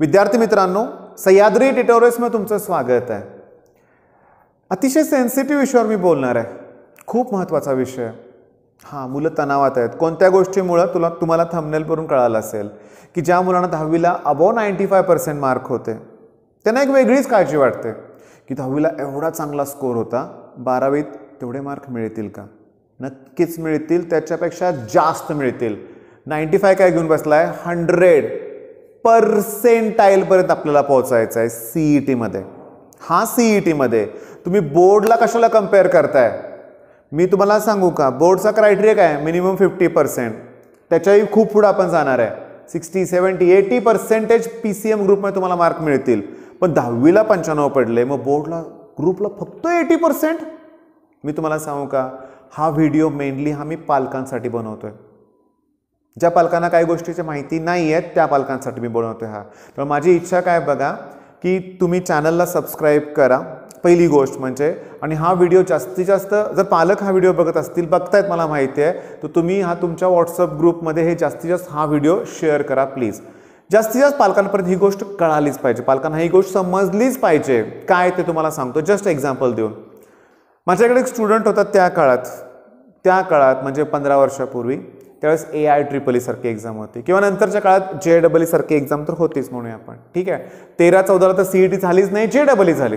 विद्यार्थी मित्रांनो सह्याद्री ट्युटोरियल्समध्ये तुमचं स्वागत आहे अतिशय सेन्सिटिव्ह विषयावर मी बोलणार आहे खूप महत्त्वाचा विषय हां मुलं तणावात आहेत कोणत्या गोष्टीमुळं तुला तुम्हाला थंबनेलवरून कळालं असेल की ज्या मुलांना दहावीला above ninety five percent mark होते त्यांना एक वेगळीच काळजी वाटते की दहावीला एवढा चांगला स्कोर होता बारावीत तेवढे मार्क मिळतील का नक्कीच मिळतील त्याच्यापेक्षा जास्त मिळतील नाईंटी फाय काय घेऊन बसला आहे हंड्रेड पर्सेंटाईलपर्यंत आपल्याला पोहोचायचं आहे सीई टीमध्ये e हा सीई टीमध्ये e तुम्ही बोर्डला कशाला कम्पेअर करताय मी तुम्हाला सांगू का बोर्डचा क्रायटेरिया काय मिनिमम फिफ्टी पर्सेंट त्याच्याही खूप पुढं आपण जाणार आहे sixty seventy eighty percentage P C M ग्रुपमध्ये तुम्हाला मार्क मिळतील पण दहावीला पंच्याण्णव पडले मग बोर्डला ग्रुपला फक्त एटी पर्सेंट मी तुम्हाला सांगू का हा व्हिडिओ मेनली हा मी पालकांसाठी बनवतो आहे ज्या पालकांना काही गोष्टीची माहिती नाही आहेत त्या पालकांसाठी मी बनवतो हा तर माझी इच्छा काय बघा की तुम्ही चॅनलला सबस्क्राईब करा पहिली गोष्ट म्हणजे आणि हा व्हिडिओ जास्तीत जास्त जर पालक हा व्हिडिओ बघत असतील बघतायत मला माहिती आहे तर तुम्ही हा तुमच्या व्हॉट्सअप ग्रुपमध्ये हे जास्तीत जास्त हा व्हिडिओ शेअर करा प्लीज जास्तीत जास्त पालकांपर्यंत ही गोष्ट कळालीच पाहिजे पालकांना ही गोष्ट समजलीच पाहिजे काय ते तुम्हाला सांगतो जस्ट एक्झाम्पल देऊन माझ्याकडे एक स्टुडंट होता त्या काळात त्या काळात म्हणजे पंधरा वर्षापूर्वी त्यावेळेस A I triple E e सारखी एक्झाम होती किंवा नंतरच्या काळात जे डबल ई सारखी एक्झाम तर होतीच म्हणूया आपण ठीक आहे तेरा चौदाला तर सीई टी e झालीच नाही जे डबल ई झाली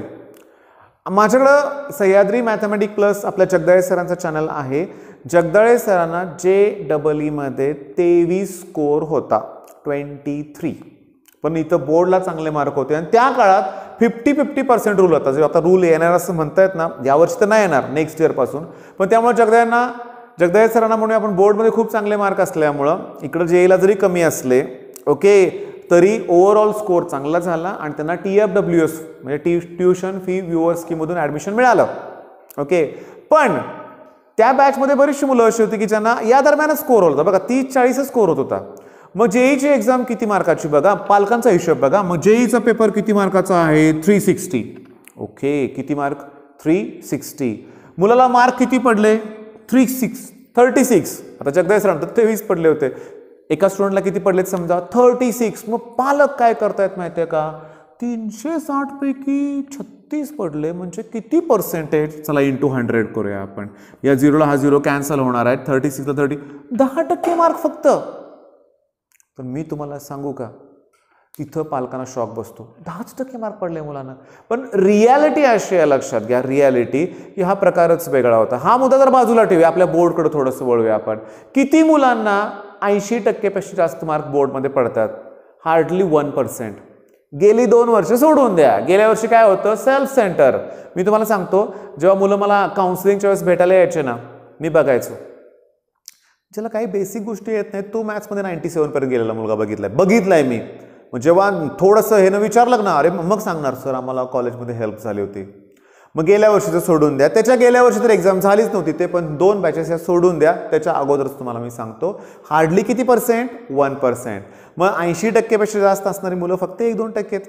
माझ्याकडं सह्याद्री मॅथमॅटिक प्लस आपल्या जगदाळे सरांचा चॅनल आहे जगदाळे सरांना जे डबल ईमध्ये तेवीस स्कोअर होता ट्वेंटी थ्री पण इथं बोर्डला चांगले मार्क होते आणि त्या काळात फिफ्टी फिफ्टी पर्सेंट रूल होता जे आता रूल येणार असं म्हणतायत ना यावर्षी तर नाही येणार नेक्स्ट इयरपासून पण त्यामुळे जगदाळ्यांना जगदाय सरांना म्हणूया आपण बोर्डमध्ये खूप चांगले मार्क असल्यामुळं इकडं जे एला जरी कमी असले ओके तरी ओव्हरऑल स्कोअर चांगला झाला आणि त्यांना टी एफ डब्ल्यू एस म्हणजे टी ट्युशन फी व्ह्युअर स्कीममधून ॲडमिशन मिळालं ओके पण त्या बॅचमध्ये बरीचशी मुलं अशी होती की ज्यांना या दरम्यानच स्कोअर होता बघा तीस चाळीसच स्कोअर होत होता मग जेईची एक्झाम किती मार्काची बघा पालकांचा हिशोब बघा मग जेईचा पेपर किती मार्काचा आहे थ्री सिक्स्टी ओके किती मार्क थ्री सिक्स्टी मुलाला मार्क किती पडले थ्री सिक्स थर्टी सिक्स आता जगदाय सरांना तेवीस पडले होते एका स्टुडंटला किती पडलेत समजा थर्टी सिक्स मग पालक काय करतायत माहिती आहे का तीनशे साठपैकी छत्तीस पडले म्हणजे किती पर्सेंटेज चला इन टू हंड्रेड करूया आपण या झिरोला हा झिरो कॅन्सल होणार आहे थर्टी सिक्सला थर्टी दहा टक्के मार्क फक्त तर मी तुम्हाला सांगू का तिथं पालकांना शॉक बसतो दहाच टक्के मार्क पडले मुलांना पण रियालिटी अशी आहे लक्षात घ्या रियालिटी की हा प्रकारच वेगळा होता हा मुद्दा जर बाजूला ठेवूया आपल्या बोर्डकडं थोडंसं वळूया आपण किती मुलांना ऐंशी टक्केपेक्षा जास्त मार्क बोर्डमध्ये पडतात हार्डली वन पर्सेंट गेली दोन वर्ष सोडून द्या गेल्या वर्षी काय होतं सेल्फ सेंटर मी तुम्हाला सांगतो जेव्हा मुलं मला काउन्सिलिंगच्या वेळेस भेटायला यायचे ना मी बघायचो ज्याला काही बेसिक गोष्टी येत नाहीत तो मॅथ्समध्ये नाईन्टी सेवनपर्यंत गेलेला मुलगा बघितला आहे बघितला आहे मी मग जेव्हा थोडंसं हे न विचारलं ना अरे मग सांगणार सर आम्हाला कॉलेजमध्ये हेल्प झाली होती मग गेल्या वर्षी तर सोडून द्या त्याच्या गेल्या वर्षी तर एक्झाम झालीच नव्हती ते पण दोन बॅचेस या सोडून द्या त्याच्या अगोदरच तुम्हाला मी सांगतो हार्डली किती पर्सेंट वन पर्सेंट मग ऐंशी टक्केपेक्षा जास्त असणारी मुलं फक्त एक दोन टक्के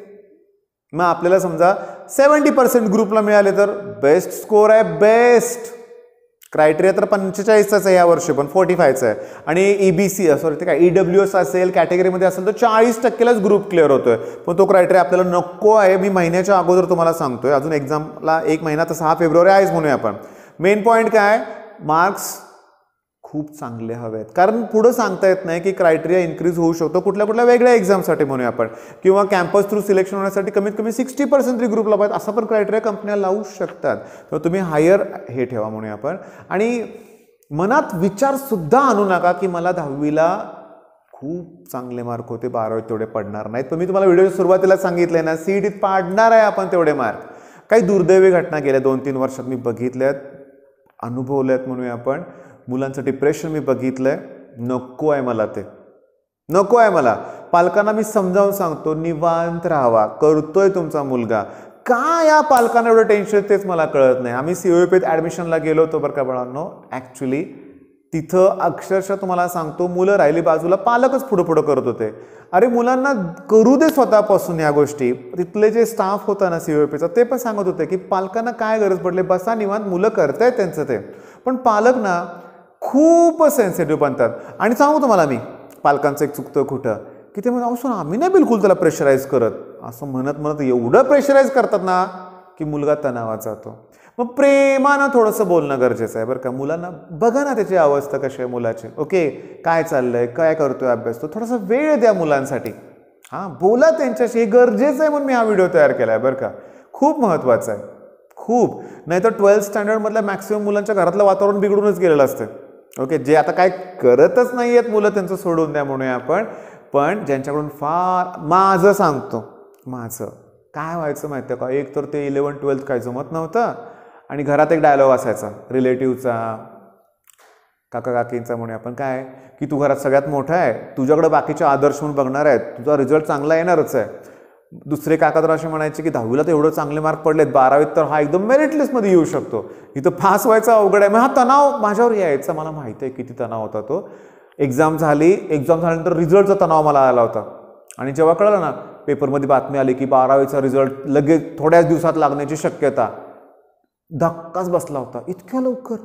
मग आपल्याला समजा सेवन्टी पर्सेंट ग्रुपला मिळाले तर बेस्ट स्कोर आहे बेस्ट क्रायटेरिया तर पंचेचाळीसचाच आहे या वर्षी पण फोर्टी फायचं आहे आणि ई बी सी सॉरी ते काय ई डब्ल्यू एस असेल कॅटेगरीमध्ये असेल तर चाळीस टक्केलाच ग्रुप क्लिअर होतोय पण तो क्रायटेरिया आपल्याला नको आहे मी महिन्याच्या अगोदर तुम्हाला सांगतो आहे अजून एक्झामला एक महिना तर सहा फेब्रुवारी आहेच म्हणूया आपण मेन पॉईंट काय मार्क्स खूप चांगले हवे आहेत कारण पुढं सांगता येत नाही की क्रायटेरिया इन्क्रीज होऊ शकतो कुठल्या कुठल्या वेगळ्या एक्झामसाठी म्हणूया आपण किंवा कॅम्पस थ्रू सिलेक्शन होण्यासाठी कमीत कमी सिक्स्टी पर्सेंट तरी ग्रुपला पाहिजे असा पण क्रायटेरिया कंपन्या लावू शकतात तर तुम्ही हायर हे ठेवा म्हणूया आपण आणि मनात विचारसुद्धा आणू नका की मला दहावीला खूप चांगले मार्क होते बारावी तेवढे पडणार नाहीत पण मी तुम्हाला व्हिडिओ सुरुवातीला सांगितले ना सी डीत पाडणार आहे आपण तेवढे मार्क काही दुर्दैवी घटना गेल्या दोन तीन वर्षात मी बघितल्यात अनुभवल्यात म्हणूया आपण मुलांचं डिप्रेशन मी बघितलं आहे नको आहे मला ते नको आहे मला पालकांना मी समजावून सांगतो निवांत राहावा करतोय तुमचा मुलगा का या पालकांना एवढं टेन्शन तेच मला कळत नाही आम्ही सी पीत ॲडमिशनला गेलो होतो बरं का बळांनो ॲक्च्युली तिथं अक्षरशः तुम्हाला सांगतो मुलं राहिली बाजूला पालकच पुढं पुढं करत होते अरे मुलांना करू दे स्वतःपासून या गोष्टी तिथले जे स्टाफ होता ना पीचा ते पण सांगत होते की पालकांना काय गरज पडली बसा निवांत मुलं आहेत त्यांचं ते पण पालक ना खूप सेन्सिटिव्ह बनतात आणि सांगू तुम्हाला मी पालकांचं एक चुकतं कुठं की ते म्हणजे असो आम्ही नाही बिलकुल त्याला प्रेशराईज करत असं म्हणत म्हणत एवढं प्रेशराईज करतात ना की मुलगा तणावात जातो मग प्रेमानं थोडंसं बोलणं गरजेचं आहे बरं का मुलांना बघा ना त्याची अवस्था कशी आहे मुलाची ओके काय चाललंय काय करतोय अभ्यास तो थोडासा वेळ द्या मुलांसाठी हां बोला त्यांच्याशी हे गरजेचं आहे म्हणून मी हा व्हिडिओ तयार केला आहे बरं का खूप महत्त्वाचं आहे खूप नाहीतर ट्वेल्थ स्टँडर्डमधल्या मॅक्सिमम मुलांच्या घरातलं वातावरण बिघडूनच गेलेलं असतं ओके जे आता काय करतच नाही आहेत मुलं त्यांचं सोडून द्या म्हणूया आपण पण ज्यांच्याकडून फार माझं सांगतो माझं काय व्हायचं माहिती आहे का एक तर ते इलेवन ट्वेल्थ काय जमत नव्हतं आणि घरात एक डायलॉग असायचा रिलेटिव्हचा काका काकींचा म्हणूया आपण काय की तू घरात सगळ्यात मोठा आहे तुझ्याकडं बाकीचे आदर्श म्हणून बघणार आहेत तुझा रिझल्ट चांगला येणारच आहे दुसरे काका तर असे म्हणायचे की दहावीला तर एवढं चांगले मार्क पडलेत बारावीत तर हा एकदम मेरिटलेसमध्ये येऊ शकतो इथं पास व्हायचा अवघड आहे मग हा तणाव माझ्यावर यायचा मला माहिती आहे किती तणाव होता तो एक्झाम झाली एक्झाम झाल्यानंतर रिझल्टचा तणाव मला आला होता आणि जेव्हा कळलं ना पेपरमध्ये बातमी आली की बारावीचा रिझल्ट लगेच थोड्याच दिवसात लागण्याची शक्यता धक्काच बसला होता इतक्या लवकर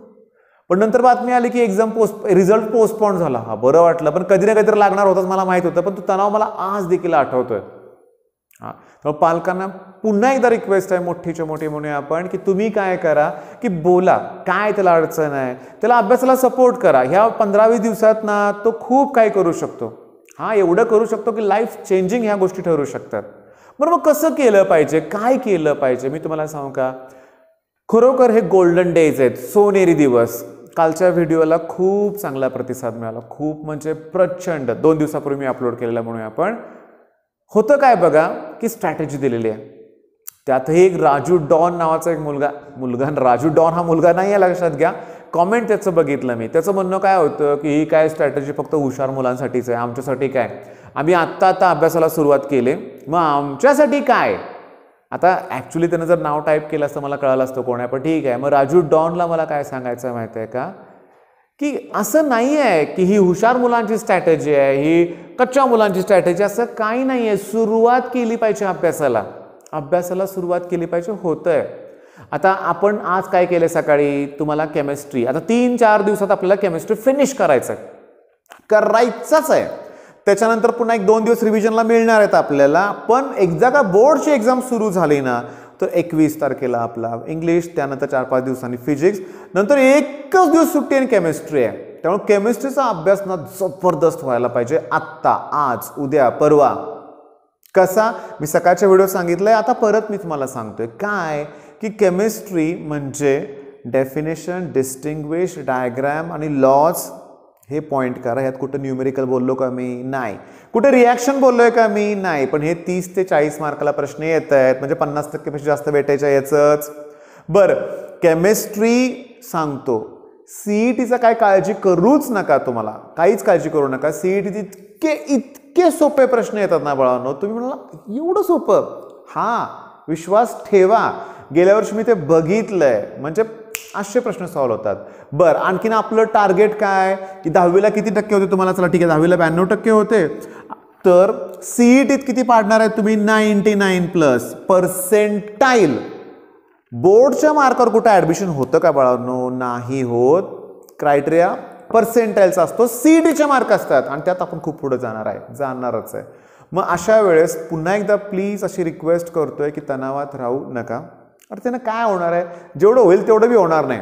पण नंतर बातमी आली की एक्झाम पोस्ट रिझल्ट पोस्टपोन झाला हा बरं वाटलं पण कधी ना कधीतरी लागणार होताच मला माहीत होतं पण तो तणाव मला आज देखील आठवतोय हां तर पालकांना पुन्हा एकदा रिक्वेस्ट आहे मोठीच्या मोठी म्हणूया आपण की तुम्ही काय करा की बोला काय त्याला अडचण आहे त्याला अभ्यासाला सपोर्ट करा ह्या पंधरावी दिवसात ना तो खूप काय करू शकतो हा एवढं करू शकतो की लाईफ चेंजिंग ह्या गोष्टी ठरू शकतात बरं मग कसं केलं पाहिजे काय केलं पाहिजे मी तुम्हाला सांगू का खरोखर हे गोल्डन डेज आहेत सोनेरी दिवस कालच्या व्हिडिओला खूप चांगला प्रतिसाद मिळाला खूप म्हणजे प्रचंड दोन दिवसापूर्वी मी अपलोड केलेला म्हणूया आपण होतं काय बघा की स्ट्रॅटेजी दिलेली आहे त्यातही एक राजू डॉन नावाचा एक मुलगा मुलगा राजू डॉन हा मुलगा नाही आहे लक्षात घ्या कॉमेंट त्याचं बघितलं मी त्याचं म्हणणं काय होतं की ही काय स्ट्रॅटेजी फक्त हुशार मुलांसाठीच आहे आमच्यासाठी काय आम्ही आत्ता आत्ता अभ्यासाला सुरुवात केली मग आमच्यासाठी काय आता ॲक्च्युली त्यानं जर नाव टाईप केलं असतं मला कळालं असतं कोण आहे पण ठीक आहे मग राजू डॉनला मला काय सांगायचं माहिती आहे का की असं नाही आहे की ही हुशार मुलांची स्ट्रॅटजी आहे ही कच्च्या मुलांची स्ट्रॅटजी असं काही नाही आहे सुरुवात केली पाहिजे अभ्यासाला अभ्यासाला सुरुवात केली पाहिजे होतं आहे आता आपण आज काय केलं सकाळी तुम्हाला केमिस्ट्री आता तीन चार दिवसात आपल्याला केमिस्ट्री फिनिश करायचं आहे करायचाच आहे त्याच्यानंतर पुन्हा एक दोन दिवस रिव्हिजनला मिळणार आहेत आपल्याला पण एकदा का बोर्डची एक्झाम सुरू झाली ना तर एकवीस तारखेला आपला इंग्लिश त्यानंतर चार पाच दिवसांनी फिजिक्स नंतर एकच दिवस सुट्टी आणि केमिस्ट्री आहे त्यामुळे केमिस्ट्रीचा अभ्यास ना जबरदस्त व्हायला पाहिजे आत्ता आज उद्या परवा कसा मी सकाळच्या व्हिडिओ सांगितलंय आता परत मी तुम्हाला सांगतोय काय की केमिस्ट्री म्हणजे डेफिनेशन डिस्टिंग्विश डायग्रॅम आणि लॉज हे पॉईंट करा ह्यात कुठं न्यूमेरिकल बोललो का मी नाही कुठे रिॲक्शन बोललोय का मी नाही पण हे तीस ते चाळीस मार्काला प्रश्न येत आहेत म्हणजे पन्नास टक्केपेक्षा जास्त भेटायच्या याचंच बरं केमिस्ट्री सांगतो सीईटीचा e काय काळजी करूच नका तुम्हाला काहीच काळजी करू नका टी इतके e इतके सोपे प्रश्न येतात ना बाळांनो तुम्ही म्हणाला एवढं सोपं हा विश्वास ठेवा गेल्या वर्षी मी ते बघितलंय म्हणजे असे प्रश्न सॉल्व्ह होतात बरं आणखीन आपलं टार्गेट काय की दहावीला किती टक्के होते तुम्हाला चला ठीक आहे दहावीला ब्याण्णव टक्के होते तर सीईटीत e किती पाडणार आहे तुम्ही नाईन्टी नाईन प्लस पर्सेंटाईल बोर्डच्या मार्कवर कुठं ॲडमिशन होतं का बाळांनो नाही होत क्रायटेरिया पर्सेंटाईलचा असतो सी e चे मार्क असतात आणि त्यात आपण खूप पुढे जाणार आहे जाणारच आहे मग अशा वेळेस पुन्हा एकदा प्लीज अशी रिक्वेस्ट करतोय की तणावात राहू नका अरे त्यांना काय होणार आहे जेवढं होईल तेवढं बी होणार नाही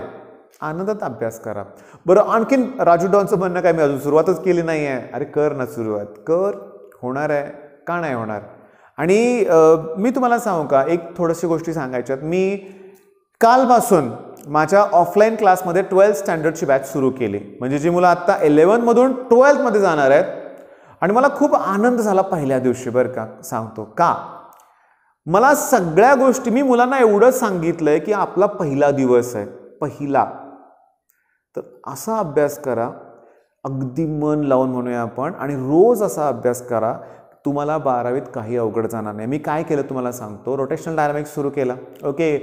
आनंदात अभ्यास करा बरं आणखीन राजू डॉनचं म्हणणं काय मी अजून सुरुवातच केली नाही आहे अरे कर ना सुरुवात कर होणार आहे का नाही होणार आणि मी तुम्हाला सांगू का एक थोडीशी गोष्टी सांगायच्यात मी कालपासून माझ्या ऑफलाईन क्लासमध्ये ट्वेल्थ स्टँडर्डची बॅच सुरू केली म्हणजे जी मुलं आत्ता इलेवनमधून ट्वेल्थमध्ये जाणार आहेत आणि मला खूप आनंद झाला पहिल्या दिवशी बरं का सांगतो का मला सगळ्या गोष्टी मी मुलांना एवढं सांगितलंय की आपला पहिला दिवस आहे पहिला तर असा अभ्यास करा अगदी मन लावून म्हणूया आपण आणि रोज असा अभ्यास करा तुम्हाला बारावीत काही अवघड जाणार नाही मी काय केलं तुम्हाला सांगतो रोटेशनल डायनामिक्स सुरू केला ओके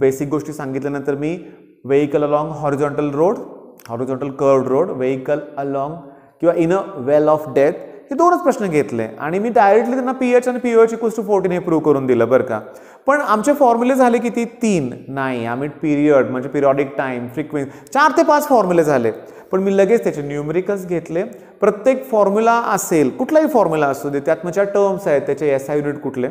बेसिक गोष्टी सांगितल्यानंतर मी vehicle along horizontal road horizontal curved road vehicle along किंवा in a well of death ते दोनच प्रश्न घेतले आणि मी डायरेक्टली त्यांना पी एच आणि P H equals to fourteen हे प्रूव्ह करून दिलं बरं का पण आमचे फॉर्म्युले झाले किती तीन नाही आम्ही पिरियड म्हणजे पिरियॉडिक टाईम फ्रिक्वेन्सी चार ते पाच फॉर्म्युले झाले पण मी लगेच त्याचे न्यूमरिकल्स घेतले प्रत्येक फॉर्म्युला असेल कुठलाही फॉर्म्युला असू दे त्यात म्हणजे टर्म्स आहेत त्याचे एस आय युनिट कुठले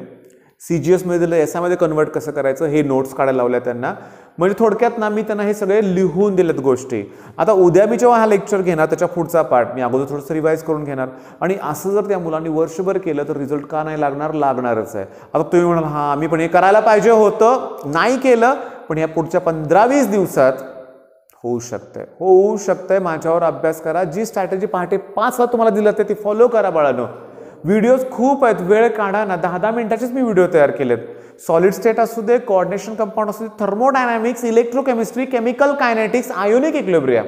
सी जी एसमध्ये दिलं एस आयमध्ये कन्वर्ट कसं करायचं हे नोट्स काढायला लावल्या त्यांना म्हणजे थोडक्यात ना मी त्यांना हे सगळे लिहून दिलेत गोष्टी आता उद्या मी जेव्हा हा लेक्चर घेणार त्याच्या पुढचा पार्ट मी अगोदर थोडंसं रिवाईज करून घेणार आणि असं जर त्या मुलांनी वर्षभर केलं तर रिझल्ट का नाही लागणार लागणारच आहे आता तुम्ही म्हणाल हां आम्ही पण हे करायला पाहिजे होतं नाही केलं पण या पुढच्या पंधरा वीस दिवसात होऊ शकतंय होऊ शकतंय माझ्यावर अभ्यास करा जी स्ट्रॅटेजी पहाटे वाजता तुम्हाला दिलं ते ती फॉलो करा बाळानो व्हिडिओज खूप आहेत वेळ काढा ना दहा दहा मिनिटाचेच मी व्हिडिओ तयार केलेत सॉलिड स्टेट असू दे कोऑर्डिनेशन कंपाऊंड असू दे thermodynamics electrochemistry chemical kinetics ionic equilibria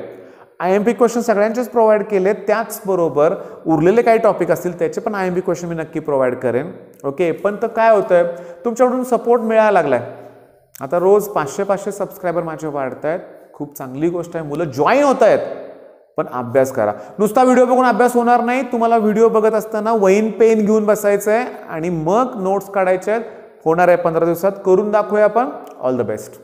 I M P question सगळ्यांचेच प्रोव्हाइड केले त्याचबरोबर उरलेले काही टॉपिक असतील त्याचे पण आय एम पी क्वेश्चन मी नक्की प्रोव्हाइड करेन ओके पण तर काय होतं आहे तुमच्याकडून सपोर्ट मिळायला लागला आहे आता रोज पाचशे पाचशे सबस्क्रायबर माझे वाढत आहेत खूप चांगली गोष्ट आहे मुलं जॉईन होत आहेत पण अभ्यास करा नुसता व्हिडिओ बघून अभ्यास होणार नाही तुम्हाला व्हिडिओ बघत असताना वहीन पेन घेऊन बसायचं आहे आणि मग नोट्स काढायचे आहेत होणार आहे पंधरा दिवसात करून दाखवूया आपण ऑल द बेस्ट